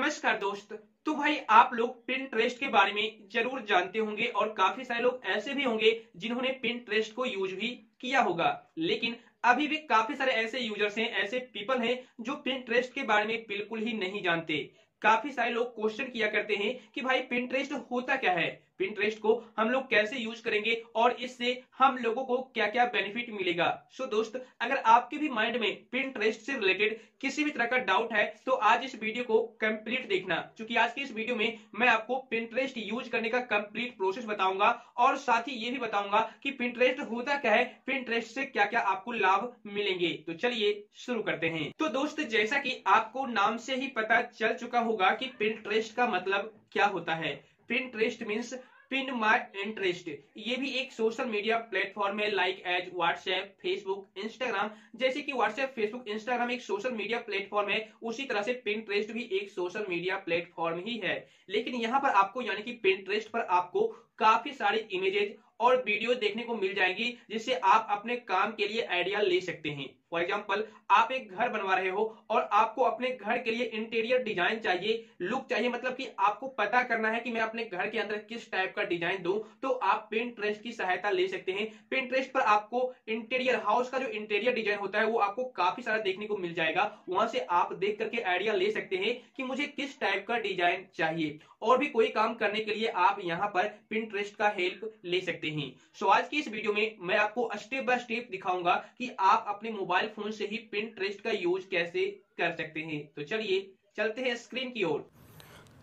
नमस्कार दोस्त तो भाई आप लोग ट्रेस्ट के बारे में जरूर जानते होंगे और काफी सारे लोग ऐसे भी होंगे जिन्होंने ट्रेस्ट को यूज भी किया होगा लेकिन अभी भी काफी सारे ऐसे यूजर्स हैं ऐसे पीपल हैं जो ट्रेस्ट के बारे में बिल्कुल ही नहीं जानते काफी सारे लोग क्वेश्चन किया करते हैं कि भाई ट्रेस्ट होता क्या है पिंटरेस्ट को हम लोग कैसे यूज करेंगे और इससे हम लोगों को क्या क्या बेनिफिट मिलेगा सो so दोस्त अगर आपके भी माइंड में पिंटरेस्ट से रिलेटेड किसी भी तरह का डाउट है तो आज इस वीडियो को कंप्लीट देखना क्योंकि आज के इस वीडियो में मैं आपको पिंटरेस्ट यूज करने का कंप्लीट प्रोसेस बताऊंगा और साथ ही ये भी बताऊंगा की पिंटरेस्ट होता क्या है पिंटरेस्ट से क्या क्या आपको लाभ मिलेंगे तो चलिए शुरू करते हैं तो दोस्त जैसा की आपको नाम से ही पता चल चुका होगा की पिंटरेस्ट का मतलब क्या होता है Pinterest means pin my interest ये भी एक सोशल मीडिया प्लेटफॉर्म है like as WhatsApp Facebook Instagram जैसे कि व्हाट्सएप फेसबुक इंस्टाग्राम एक सोशल मीडिया प्लेटफॉर्म है उसी तरह से पिंटरेस्ट भी एक सोशल मीडिया प्लेटफॉर्म ही है लेकिन यहाँ पर आपको यानी कि पिंटरेस्ट पर आपको काफी सारी इमेजेज और वीडियो देखने को मिल जाएंगी जिससे आप अपने काम के लिए आइडिया ले सकते हैं फॉर एग्जाम्पल आप एक घर बनवा रहे हो और आपको अपने घर के लिए इंटीरियर डिजाइन चाहिए लुक चाहिए मतलब कि आपको पता करना है कि मैं अपने घर के अंदर किस टाइप का डिजाइन दू तो आप पेंट्रेस्ट की सहायता ले सकते हैं ट्रेस्ट पर आपको इंटीरियर हाउस का जो इंटीरियर डिजाइन होता है वो आपको काफी सारा देखने को मिल जाएगा वहां से आप देख करके आइडिया ले सकते हैं कि मुझे किस टाइप का डिजाइन चाहिए और भी कोई काम करने के लिए आप यहाँ पर पिंट्रेस्ट का हेल्प ले सकते हैं सो so, आज की इस वीडियो में मैं आपको स्टेप बाय स्टेप दिखाऊंगा कि आप अपने मोबाइल मोबाइल फोन से ही ट्रेस्ट का यूज कैसे कर सकते हैं तो चलिए चलते हैं स्क्रीन की ओर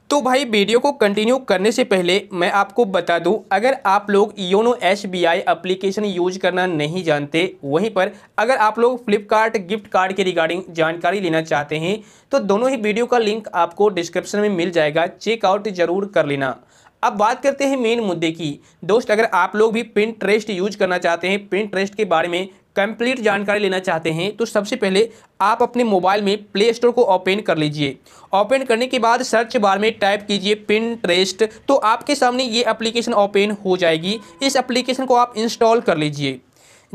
तो भाई वीडियो को कंटिन्यू करने से पहले मैं आपको बता दूं अगर आप लोग YONO S B I application use करना नहीं जानते वहीं पर अगर आप लोग फ्लिपकार्ट गिफ्ट कार्ड के रिगार्डिंग जानकारी लेना चाहते हैं तो दोनों ही वीडियो का लिंक आपको डिस्क्रिप्शन में मिल जाएगा चेकआउट ज़रूर कर लेना अब बात करते हैं मेन मुद्दे की दोस्त अगर आप लोग भी ट्रेस्ट यूज करना चाहते हैं ट्रेस्ट के बारे में कंप्लीट जानकारी लेना चाहते हैं तो सबसे पहले आप अपने मोबाइल में प्ले स्टोर को ओपन कर लीजिए ओपन करने के बाद सर्च बार में टाइप कीजिए पिन तो आपके सामने ये एप्लीकेशन ओपन हो जाएगी इस एप्लीकेशन को आप इंस्टॉल कर लीजिए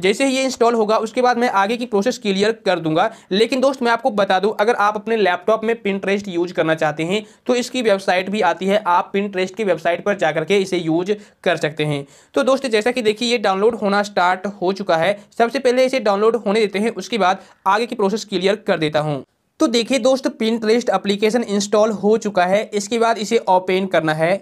जैसे ही ये इंस्टॉल होगा उसके बाद मैं आगे की प्रोसेस क्लियर कर दूंगा लेकिन दोस्त मैं आपको बता दूं अगर आप अपने लैपटॉप में पिंट्रेस्ट यूज करना चाहते हैं तो इसकी वेबसाइट भी आती है आप पिंट्रेस्ट की वेबसाइट पर जाकर के इसे यूज कर सकते हैं तो दोस्त जैसा कि देखिए ये डाउनलोड होना स्टार्ट हो चुका है सबसे पहले इसे डाउनलोड होने देते हैं उसके बाद आगे की प्रोसेस क्लियर कर देता हूँ तो देखिए दोस्त ट्रेस्ट एप्लीकेशन इंस्टॉल हो चुका है इसके बाद इसे ओपन करना है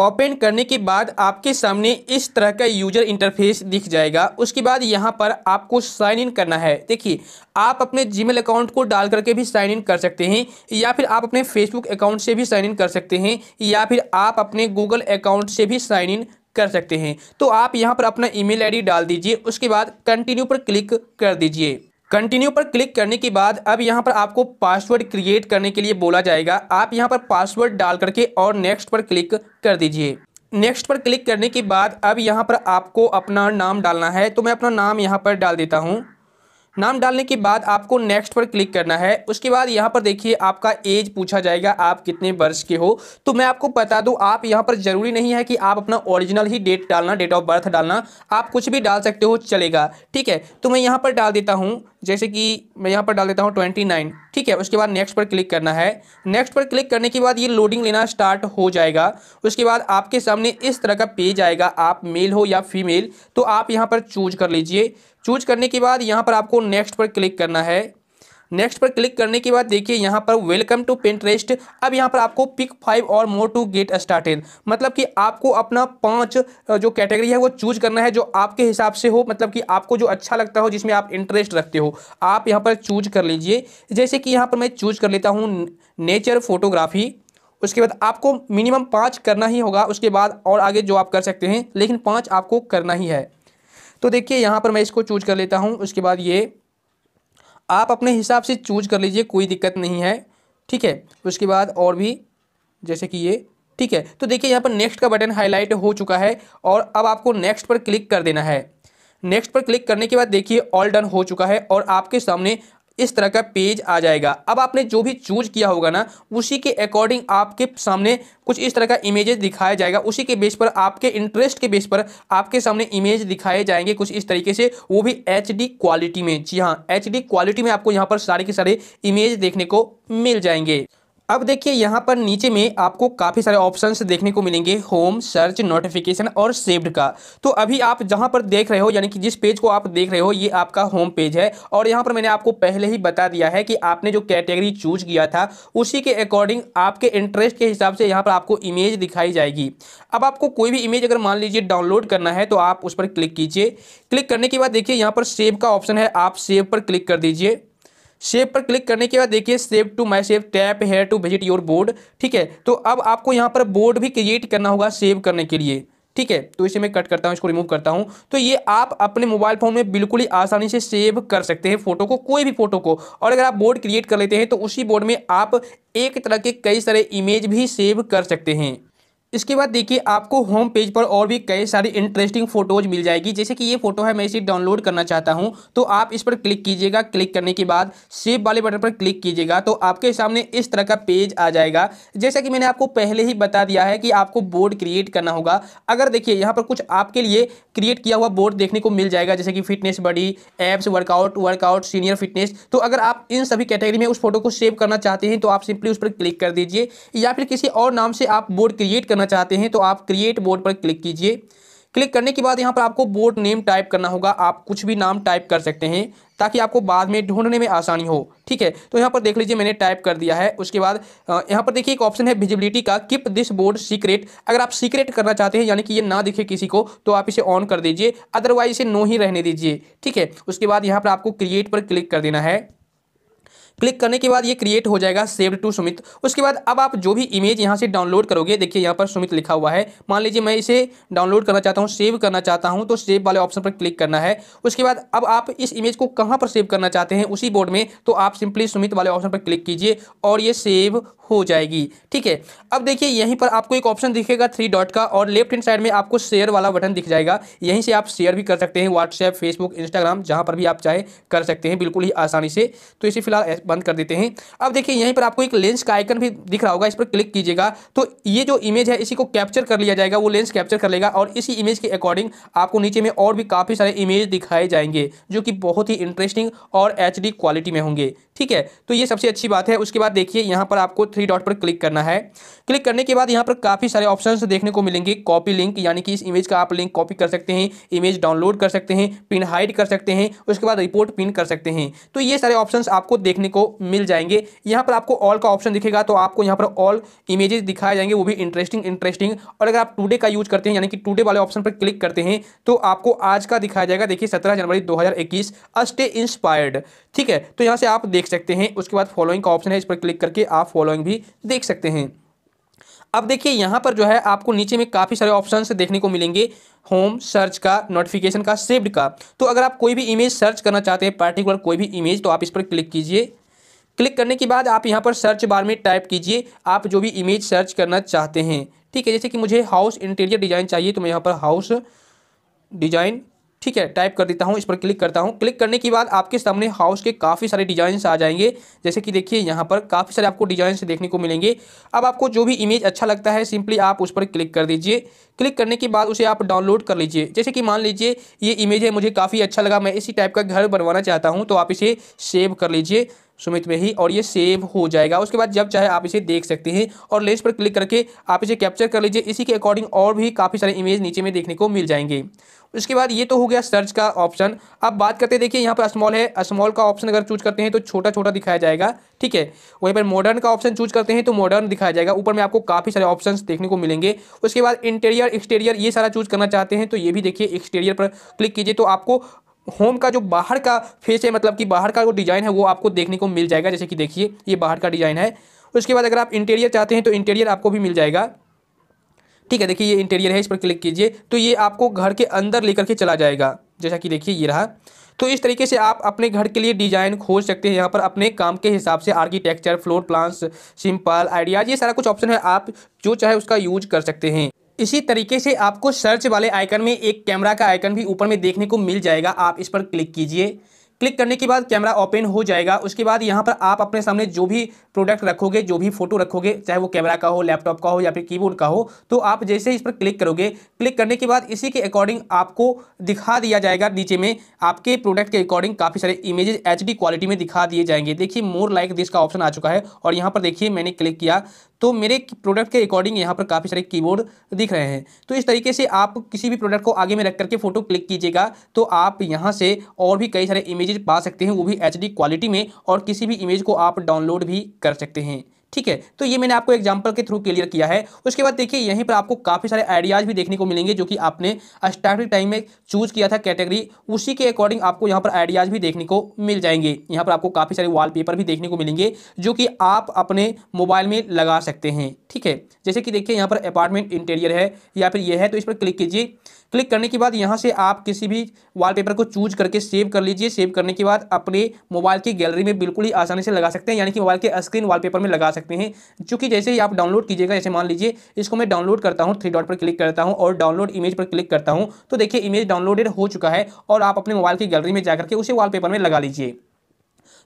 ओपन करने के बाद आपके सामने इस तरह का यूजर इंटरफेस दिख जाएगा उसके बाद यहाँ पर आपको साइन इन करना है देखिए आप अपने जीमेल अकाउंट को डाल करके भी साइन इन कर सकते हैं या फिर आप अपने फेसबुक अकाउंट से भी साइन इन कर सकते हैं या फिर आप अपने गूगल अकाउंट से भी साइन इन कर सकते हैं तो आप यहाँ पर अपना ईमेल आईडी डाल दीजिए उसके बाद कंटिन्यू पर क्लिक कर दीजिए कंटिन्यू पर क्लिक करने के बाद अब यहाँ पर आपको पासवर्ड क्रिएट करने के लिए बोला जाएगा आप यहाँ पर पासवर्ड डाल करके और नेक्स्ट पर क्लिक कर दीजिए नेक्स्ट पर क्लिक करने के बाद अब यहाँ पर आपको अपना नाम डालना है तो मैं अपना नाम यहाँ पर डाल देता हूँ नाम डालने के बाद आपको नेक्स्ट पर क्लिक करना है उसके बाद यहाँ पर देखिए आपका एज पूछा जाएगा आप कितने वर्ष के हो तो मैं आपको बता दूँ आप यहाँ पर ज़रूरी नहीं है कि आप अपना ओरिजिनल ही डेट डालना डेट ऑफ बर्थ डालना आप कुछ भी डाल सकते हो चलेगा ठीक है तो मैं यहाँ पर डाल देता हूँ जैसे कि मैं यहाँ पर डाल देता हूँ ट्वेंटी नाइन ठीक है उसके बाद नेक्स्ट पर क्लिक करना है नेक्स्ट पर क्लिक करने के बाद ये लोडिंग लेना स्टार्ट हो जाएगा उसके बाद आपके सामने इस तरह का पेज आएगा आप मेल हो या फीमेल तो आप यहाँ पर चूज कर लीजिए चूज करने के बाद यहाँ पर आपको नेक्स्ट पर क्लिक करना है नेक्स्ट पर क्लिक करने के बाद देखिए यहाँ पर वेलकम टू पिंटरेस्ट अब यहाँ पर आपको पिक फाइव और मोर टू गेट स्टार्टेड मतलब कि आपको अपना पांच जो कैटेगरी है वो चूज करना है जो आपके हिसाब से हो मतलब कि आपको जो अच्छा लगता हो जिसमें आप इंटरेस्ट रखते हो आप यहाँ पर चूज कर लीजिए जैसे कि यहाँ पर मैं चूज कर लेता हूँ नेचर फोटोग्राफी उसके बाद आपको मिनिमम पाँच करना ही होगा उसके बाद और आगे जो आप कर सकते हैं लेकिन पाँच आपको करना ही है तो देखिए यहाँ पर मैं इसको चूज कर लेता हूँ उसके बाद ये आप अपने हिसाब से चूज कर लीजिए कोई दिक्कत नहीं है ठीक है उसके बाद और भी जैसे कि ये ठीक है तो देखिए यहाँ पर नेक्स्ट का बटन हाईलाइट हो चुका है और अब आपको नेक्स्ट पर क्लिक कर देना है नेक्स्ट पर क्लिक करने के बाद देखिए ऑल डन हो चुका है और आपके सामने इस तरह का पेज आ जाएगा अब आपने जो भी चूज किया होगा ना उसी के अकॉर्डिंग आपके सामने कुछ इस तरह का इमेजेस दिखाया जाएगा उसी के बेस पर आपके इंटरेस्ट के बेस पर आपके सामने इमेज दिखाए जाएंगे कुछ इस तरीके से वो भी एच क्वालिटी में जी हाँ एच क्वालिटी में आपको यहाँ पर सारे के सारे इमेज देखने को मिल जाएंगे अब देखिए यहाँ पर नीचे में आपको काफ़ी सारे ऑप्शंस देखने को मिलेंगे होम सर्च नोटिफिकेशन और सेव्ड का तो अभी आप जहाँ पर देख रहे हो यानी कि जिस पेज को आप देख रहे हो ये आपका होम पेज है और यहाँ पर मैंने आपको पहले ही बता दिया है कि आपने जो कैटेगरी चूज किया था उसी के अकॉर्डिंग आपके इंटरेस्ट के हिसाब से यहाँ पर आपको इमेज दिखाई जाएगी अब आपको कोई भी इमेज अगर मान लीजिए डाउनलोड करना है तो आप उस पर क्लिक कीजिए क्लिक करने के बाद देखिए यहाँ पर सेव का ऑप्शन है आप सेव पर क्लिक कर दीजिए सेव पर क्लिक करने के बाद देखिए save to my save tap here to visit your board ठीक है तो अब आपको यहाँ पर बोर्ड भी क्रिएट करना होगा सेव करने के लिए ठीक है तो इसे मैं कट करता हूँ इसको रिमूव करता हूँ तो ये आप अपने मोबाइल फ़ोन में बिल्कुल ही आसानी से सेव कर सकते हैं फोटो को कोई भी फोटो को और अगर आप बोर्ड क्रिएट कर लेते हैं तो उसी बोर्ड में आप एक तरह के कई सारे इमेज भी सेव कर सकते हैं इसके बाद देखिए आपको होम पेज पर और भी कई सारी इंटरेस्टिंग फोटोज मिल जाएगी जैसे कि ये फोटो है मैं इसे डाउनलोड करना चाहता हूं तो आप इस पर क्लिक कीजिएगा क्लिक करने के बाद सेव वाले बटन पर क्लिक कीजिएगा तो आपके सामने इस तरह का पेज आ जाएगा जैसा कि मैंने आपको पहले ही बता दिया है कि आपको बोर्ड क्रिएट करना होगा अगर देखिए यहाँ पर कुछ आपके लिए क्रिएट किया हुआ बोर्ड देखने को मिल जाएगा जैसे कि fitness buddy apps workout workout senior fitness तो अगर आप इन सभी कैटेगरी में उस फोटो को सेव करना चाहते हैं तो आप सिंपली उस पर क्लिक कर दीजिए या फिर किसी और नाम से आप बोर्ड क्रिएट करना करना चाहते हैं तो आप क्रिएट बोर्ड पर क्लिक कीजिए क्लिक करने के बाद यहाँ पर आपको बोर्ड नेम टाइप करना होगा आप कुछ भी नाम टाइप कर सकते हैं ताकि आपको बाद में ढूंढने में आसानी हो ठीक है तो यहाँ पर देख लीजिए मैंने टाइप कर दिया है उसके बाद यहाँ पर देखिए एक ऑप्शन है विजिबिलिटी का किप दिस बोर्ड सीक्रेट अगर आप सीक्रेट करना चाहते हैं यानी कि ये ना दिखे किसी को तो आप इसे ऑन कर दीजिए अदरवाइज इसे नो ही रहने दीजिए ठीक है उसके बाद यहाँ पर आपको क्रिएट पर क्लिक कर देना है क्लिक करने के बाद ये क्रिएट हो जाएगा सेव्ड टू सुमित उसके बाद अब आप जो भी इमेज यहाँ से डाउनलोड करोगे देखिए यहाँ पर सुमित लिखा हुआ है मान लीजिए मैं इसे डाउनलोड करना चाहता हूँ सेव करना चाहता हूँ तो सेव वाले ऑप्शन पर क्लिक करना है उसके बाद अब आप इस इमेज को कहाँ पर सेव करना चाहते हैं उसी बोर्ड में तो आप सिंपली सुमित वाले ऑप्शन पर क्लिक कीजिए और ये सेव हो जाएगी ठीक है अब देखिए यहीं पर आपको एक ऑप्शन दिखेगा थ्री डॉट का और लेफ्ट हैंड साइड में आपको शेयर वाला बटन दिख जाएगा यहीं से आप शेयर भी कर सकते हैं व्हाट्सएप फेसबुक इंस्टाग्राम जहां पर भी आप चाहे कर सकते हैं बिल्कुल ही आसानी से तो इसे फिलहाल बंद कर देते हैं अब देखिए यहीं पर आपको एक लेंस का आइकन भी दिख रहा होगा इस पर क्लिक कीजिएगा तो ये जो इमेज है इसी को कैप्चर कर लिया जाएगा वो लेंस कैप्चर कर लेगा और इसी इमेज के अकॉर्डिंग आपको नीचे में और भी काफ़ी सारे इमेज दिखाए जाएंगे जो कि बहुत ही इंटरेस्टिंग और एच क्वालिटी में होंगे ठीक है तो ये सबसे अच्छी बात है उसके बाद देखिए यहाँ पर आपको थ्री डॉट पर क्लिक करना है क्लिक करने के बाद यहाँ पर काफ़ी सारे ऑप्शन देखने को मिलेंगे कॉपी लिंक यानी कि इस इमेज का आप लिंक कॉपी कर सकते हैं इमेज डाउनलोड कर सकते हैं पिन हाइड कर सकते हैं उसके बाद रिपोर्ट पिन कर सकते हैं तो ये सारे ऑप्शन आपको देखने को मिल जाएंगे यहाँ पर आपको ऑल का ऑप्शन दिखेगा तो आपको यहाँ पर ऑल इमेजेस दिखाए जाएंगे वो भी इंटरेस्टिंग इंटरेस्टिंग और अगर आप टूडे का यूज करते हैं यानी कि टूडे वाले ऑप्शन पर क्लिक करते हैं तो आपको आज का दिखाया जाएगा देखिए सत्रह जनवरी दो हज़ार स्टे इंस्पायर्ड ठीक है तो यहाँ से आप देख सकते हैं उसके बाद फॉलोइंग का ऑप्शन है इस पर क्लिक करके आप फॉलोइंग भी देख सकते हैं अब देखिए यहाँ पर जो है आपको नीचे में काफ़ी सारे ऑप्शन देखने को मिलेंगे होम सर्च का नोटिफिकेशन का सेव्ड का तो अगर आप कोई भी इमेज सर्च करना चाहते हैं पर्टिकुलर कोई भी इमेज तो आप इस पर क्लिक कीजिए क्लिक करने के बाद आप यहाँ पर सर्च बार में टाइप कीजिए आप जो भी इमेज सर्च करना चाहते हैं ठीक है जैसे कि मुझे हाउस इंटीरियर डिज़ाइन चाहिए तो मैं यहाँ पर हाउस डिज़ाइन ठीक है टाइप कर देता हूँ इस पर क्लिक करता हूँ क्लिक करने के बाद आपके सामने हाउस के काफ़ी सारे डिजाइंस आ जाएंगे जैसे कि देखिए यहाँ पर काफ़ी सारे आपको डिजाइन देखने को मिलेंगे अब आपको जो भी इमेज अच्छा लगता है सिंपली आप उस पर क्लिक कर दीजिए क्लिक करने के बाद उसे आप डाउनलोड कर लीजिए जैसे कि मान लीजिए ये इमेज है मुझे काफ़ी अच्छा लगा मैं इसी टाइप का घर बनवाना चाहता हूँ तो आप इसे सेव कर लीजिए सुमित में ही और ये सेव हो जाएगा उसके बाद जब चाहे आप इसे देख सकते हैं और लेंस पर क्लिक करके आप इसे कैप्चर कर लीजिए इसी के अकॉर्डिंग और भी काफ़ी सारे इमेज नीचे में देखने को मिल जाएंगे उसके बाद ये तो हो गया सर्च का ऑप्शन अब बात करते देखिए यहाँ पर स्मॉल है स्मॉल का ऑप्शन अगर चूज करते हैं तो छोटा छोटा दिखाया जाएगा ठीक है वहीं पर मॉडर्न का ऑप्शन चूज करते हैं तो मॉडर्न दिखाया जाएगा ऊपर में आपको काफ़ी सारे ऑप्शन देखने को मिलेंगे उसके बाद इंटीरियर एक्सटीरियर ये सारा चूज करना चाहते हैं तो ये भी देखिए एक्सटीरियर पर क्लिक कीजिए तो आपको होम का जो बाहर का फेस है मतलब कि बाहर का जो डिज़ाइन है वो आपको देखने को मिल जाएगा जैसे कि देखिए ये बाहर का डिज़ाइन है उसके बाद अगर आप इंटीरियर चाहते हैं तो इंटीरियर आपको भी मिल जाएगा ठीक है देखिए ये इंटीरियर है इस पर क्लिक कीजिए तो ये आपको घर के अंदर लेकर के चला जाएगा जैसा कि देखिए ये रहा तो इस तरीके से आप अपने घर के लिए डिज़ाइन खोज सकते हैं यहाँ पर अपने काम के हिसाब से architecture floor plans simple ideas ये सारा कुछ ऑप्शन है आप जो चाहे उसका यूज कर सकते हैं इसी तरीके से आपको सर्च वाले आइकन में एक कैमरा का आइकन भी ऊपर में देखने को मिल जाएगा आप इस पर क्लिक कीजिए क्लिक करने के बाद कैमरा ओपन हो जाएगा उसके बाद यहाँ पर आप अपने सामने जो भी प्रोडक्ट रखोगे जो भी फोटो रखोगे चाहे वो कैमरा का हो लैपटॉप का हो या फिर कीबोर्ड का हो तो आप जैसे इस पर क्लिक करोगे क्लिक करने के बाद इसी के अकॉर्डिंग आपको दिखा दिया जाएगा नीचे में आपके प्रोडक्ट के अकॉर्डिंग काफ़ी सारे इमेजेज एच क्वालिटी में दिखा दिए जाएंगे देखिए मोर लाइक दिस का ऑप्शन आ चुका है और यहाँ पर देखिए मैंने क्लिक किया तो मेरे प्रोडक्ट के अकॉर्डिंग यहाँ पर काफ़ी सारे कीबोर्ड दिख रहे हैं तो इस तरीके से आप किसी भी प्रोडक्ट को आगे में रख करके फ़ोटो क्लिक कीजिएगा तो आप यहाँ से और भी कई सारे इमेजेस पा सकते हैं वो भी एच क्वालिटी में और किसी भी इमेज को आप डाउनलोड भी कर सकते हैं ठीक है तो ये मैंने आपको एग्जाम्पल के थ्रू क्लियर किया है उसके बाद देखिए यहीं पर आपको काफ़ी सारे आइडियाज़ भी देखने को मिलेंगे जो कि आपने स्टार्टिंग टाइम में चूज किया था कैटेगरी उसी के अकॉर्डिंग आपको यहाँ पर आइडियाज़ भी देखने को मिल जाएंगे यहाँ पर आपको काफ़ी सारे वॉलपेपर भी देखने को मिलेंगे जो कि आप अपने मोबाइल में लगा सकते हैं ठीक है जैसे कि देखिए यहाँ पर अपार्टमेंट इंटीरियर है या फिर यह है तो इस पर क्लिक कीजिए क्लिक करने के बाद यहाँ से आप किसी भी वॉलपेपर को चूज करके सेव कर लीजिए सेव करने के बाद अपने मोबाइल की गैलरी में बिल्कुल ही आसानी से लगा सकते हैं यानी कि मोबाइल के स्क्रीन वॉलपेपर में लगा सकते हैं चूंकि जैसे ही आप डाउनलोड कीजिएगा जैसे मान लीजिए इसको मैं डाउनलोड करता हूँ थ्री डॉट पर क्लिक करता हूँ और डाउनलोड इमेज पर क्लिक करता हूँ तो देखिए इमेज डाउनलोडेड हो चुका है और आप अपने मोबाइल की गैलरी में जाकर के उसे वॉलपेपर में लगा लीजिए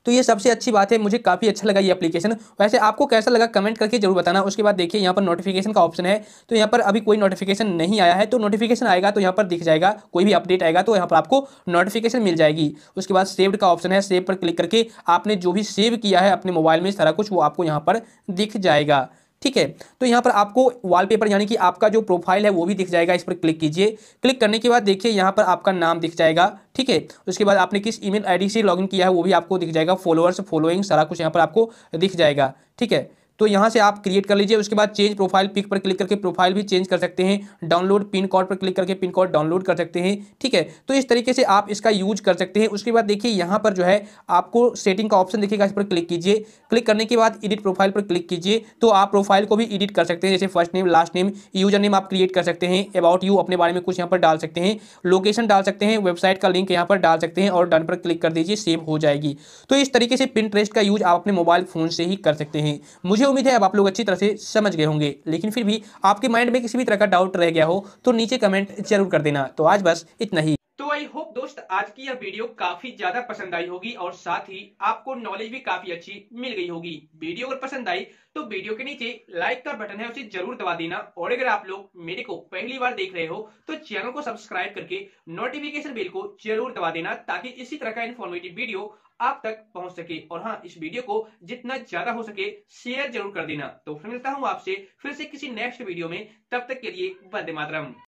तो ये सबसे अच्छी बात है मुझे काफ़ी अच्छा लगा ये एप्लीकेशन वैसे आपको कैसा लगा कमेंट करके जरूर बताना उसके बाद देखिए यहाँ पर नोटिफिकेशन का ऑप्शन है तो यहाँ पर अभी कोई नोटिफिकेशन नहीं आया है तो नोटिफिकेशन आएगा तो यहाँ पर दिख जाएगा कोई भी अपडेट आएगा तो यहाँ पर आपको नोटिफिकेशन मिल जाएगी उसके बाद सेव्ड का ऑप्शन है सेव पर क्लिक करके आपने जो भी सेव किया है अपने मोबाइल में सारा कुछ वो आपको यहाँ पर दिख जाएगा ठीक है तो यहाँ पर आपको वॉलपेपर यानी कि आपका जो प्रोफाइल है वो भी दिख जाएगा इस पर क्लिक कीजिए क्लिक करने के बाद देखिए यहाँ पर आपका नाम दिख जाएगा ठीक है उसके बाद आपने किस ईमेल आईडी से लॉगिन किया है वो भी आपको दिख जाएगा फॉलोअर्स फॉलोइंग सारा कुछ यहाँ पर आपको दिख जाएगा ठीक है तो यहाँ से आप क्रिएट कर लीजिए उसके बाद चेंज प्रोफाइल पिक पर क्लिक करके प्रोफाइल भी चेंज कर सकते हैं डाउनलोड पिन कोड पर क्लिक करके पिन कोड डाउनलोड कर सकते हैं ठीक है तो इस तरीके से आप इसका यूज कर सकते हैं उसके बाद देखिए यहाँ पर जो है आपको सेटिंग का ऑप्शन देखिएगा इस पर क्लिक कीजिए क्लिक करने के बाद एडिट प्रोफाइल पर क्लिक कीजिए तो आप प्रोफाइल को भी एडिट कर सकते हैं जैसे first name last name user name आप क्रिएट कर सकते हैं अबाउट यू अपने बारे में कुछ यहाँ पर डाल सकते हैं लोकेशन डाल सकते हैं वेबसाइट का लिंक यहाँ पर डाल सकते हैं और डन पर क्लिक कर दीजिए सेव हो जाएगी तो इस तरीके से पिन का यूज आप अपने मोबाइल फ़ोन से ही कर सकते हैं मुझे उम्मीद है अब आप लोग अच्छी तरह से समझ गए होंगे लेकिन फिर भी आपके माइंड में किसी भी तरह का डाउट रह गया हो तो नीचे कमेंट जरूर कर देना तो आज बस इतना ही तो आई होप दोस्त आज की यह वीडियो काफी ज्यादा पसंद आई होगी और साथ ही आपको नॉलेज भी काफी अच्छी मिल गई होगी वीडियो अगर पसंद आई तो वीडियो के नीचे लाइक का बटन है उसे जरूर दबा देना और अगर आप लोग मेरे को पहली बार देख रहे हो तो चैनल को सब्सक्राइब करके नोटिफिकेशन बेल को जरूर दबा देना ताकि इसी तरह का इन्फॉर्मेटिव वीडियो आप तक पहुंच सके और हाँ इस वीडियो को जितना ज्यादा हो सके शेयर जरूर कर देना तो फिर मिलता हूँ आपसे फिर से किसी नेक्स्ट वीडियो में तब तक के लिए वंदे मातरम